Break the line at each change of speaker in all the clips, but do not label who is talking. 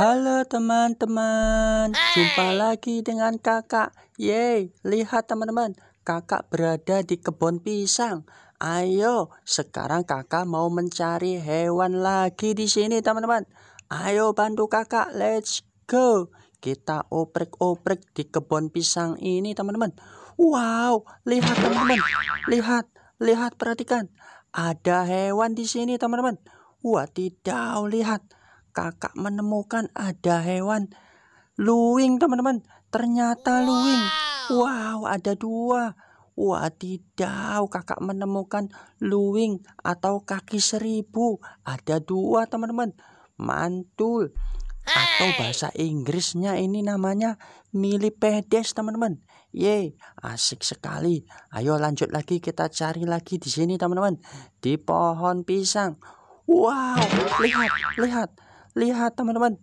Halo teman-teman, jumpa lagi dengan kakak. Yeay, lihat teman-teman, kakak berada di kebun pisang. Ayo, sekarang kakak mau mencari hewan lagi di sini teman-teman. Ayo bantu kakak, let's go. Kita oprek-oprek di kebun pisang ini teman-teman. Wow, lihat teman-teman, lihat, lihat perhatikan. Ada hewan di sini teman-teman. Wah, tidak lihat kakak menemukan ada hewan luing teman-teman ternyata luing wow ada dua wah wadidaw kakak menemukan luing atau kaki seribu ada dua teman-teman mantul atau bahasa Inggrisnya ini namanya milipedes teman-teman ye asik sekali ayo lanjut lagi kita cari lagi di sini teman-teman di pohon pisang wow lihat lihat Lihat teman-teman,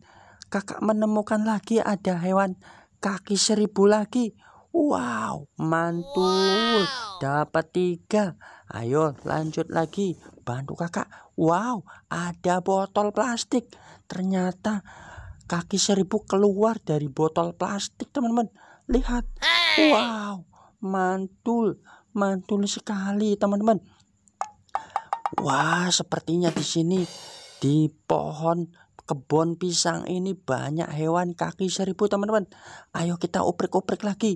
kakak menemukan lagi ada hewan kaki seribu lagi. Wow, mantul. Wow. Dapat tiga. Ayo lanjut lagi. Bantu kakak. Wow, ada botol plastik. Ternyata kaki seribu keluar dari botol plastik teman-teman. Lihat. Wow, mantul. Mantul sekali teman-teman. Wah, sepertinya di sini di pohon Kebon pisang ini banyak hewan kaki seribu teman-teman. Ayo kita oprek-oprek lagi.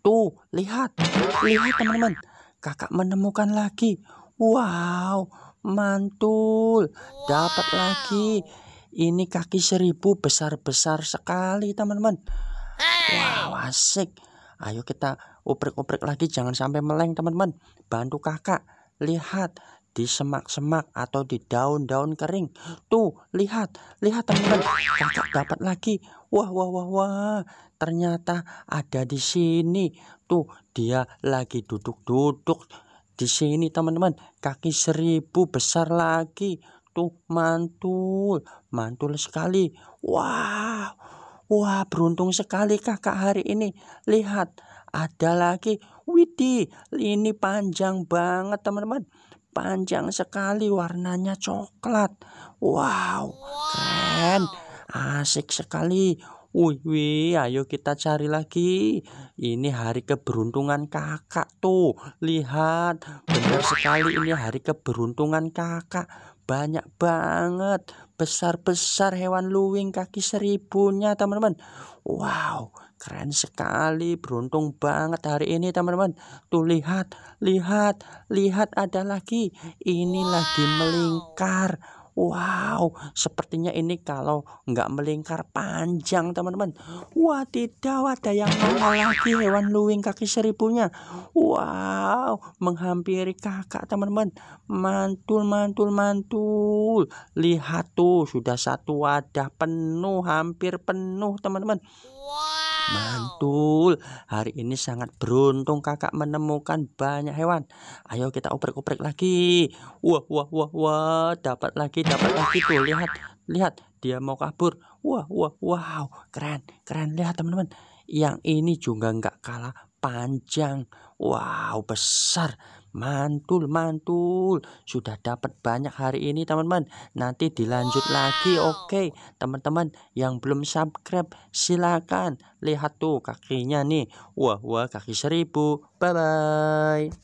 Tuh, lihat. Lihat teman-teman. Kakak menemukan lagi. Wow, mantul. Dapat lagi. Ini kaki seribu besar-besar sekali teman-teman. Wow, asik. Ayo kita oprek-oprek lagi jangan sampai meleng teman-teman. Bantu kakak. Lihat di semak-semak atau di daun-daun kering. Tuh, lihat, lihat teman-teman, kakak dapat lagi. Wah, wah, wah, wah, ternyata ada di sini. Tuh, dia lagi duduk-duduk di sini teman-teman. Kaki seribu besar lagi. Tuh, mantul, mantul sekali. Wah, wah, beruntung sekali kakak hari ini. Lihat, ada lagi. Widih, ini panjang banget teman-teman panjang sekali warnanya coklat. Wow, keren. Asik sekali. Wih, wih, ayo kita cari lagi. Ini hari keberuntungan kakak tuh. Lihat, benar sekali ini hari keberuntungan kakak. Banyak banget. Besar-besar hewan luwing kaki seribunya, teman-teman. Wow, keren sekali. Beruntung banget hari ini, teman-teman. Tuh, lihat, lihat, lihat ada lagi. Ini wow. lagi melingkar Wow, sepertinya ini kalau nggak melingkar panjang, teman-teman. Wah, tidak ada yang malah lagi hewan luwing kaki seribunya. Wow, menghampiri kakak, teman-teman. Mantul, mantul, mantul. Lihat tuh, sudah satu wadah penuh, hampir penuh, teman-teman. Wow. Mantul. Hari ini sangat beruntung kakak menemukan banyak hewan. Ayo kita oprek-oprek lagi. Wah, wah, wah, wah. Dapat lagi, dapat lagi tuh. Lihat, lihat. Dia mau kabur. Wah, wah, wow. Keren, keren. Lihat teman-teman. Yang ini juga nggak kalah panjang. Wow, besar. Mantul, mantul. Sudah dapat banyak hari ini, teman-teman. Nanti dilanjut lagi, oke. Okay. Teman-teman yang belum subscribe, silakan lihat tuh kakinya nih. Wah, wah, kaki seribu. Bye-bye.